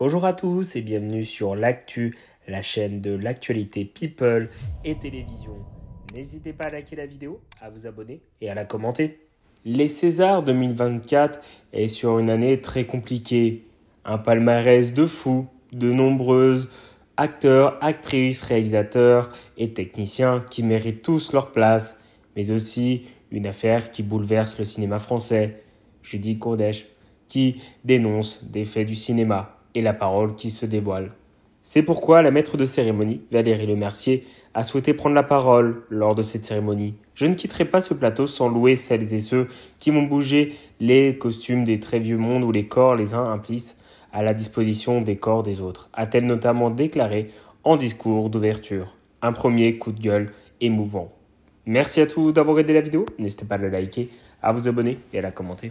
Bonjour à tous et bienvenue sur l'actu, la chaîne de l'actualité people et télévision. N'hésitez pas à liker la vidéo, à vous abonner et à la commenter. Les Césars 2024 est sur une année très compliquée. Un palmarès de fous, de nombreuses acteurs, actrices, réalisateurs et techniciens qui méritent tous leur place, mais aussi une affaire qui bouleverse le cinéma français, Judy Kourdèche, qui dénonce des faits du cinéma et la parole qui se dévoile. C'est pourquoi la maître de cérémonie, Valérie Lemercier, a souhaité prendre la parole lors de cette cérémonie. Je ne quitterai pas ce plateau sans louer celles et ceux qui vont bouger les costumes des très vieux mondes où les corps les uns implissent à la disposition des corps des autres, a-t-elle notamment déclaré en discours d'ouverture. Un premier coup de gueule émouvant. Merci à tous d'avoir regardé la vidéo, n'hésitez pas à la liker, à vous abonner et à la commenter.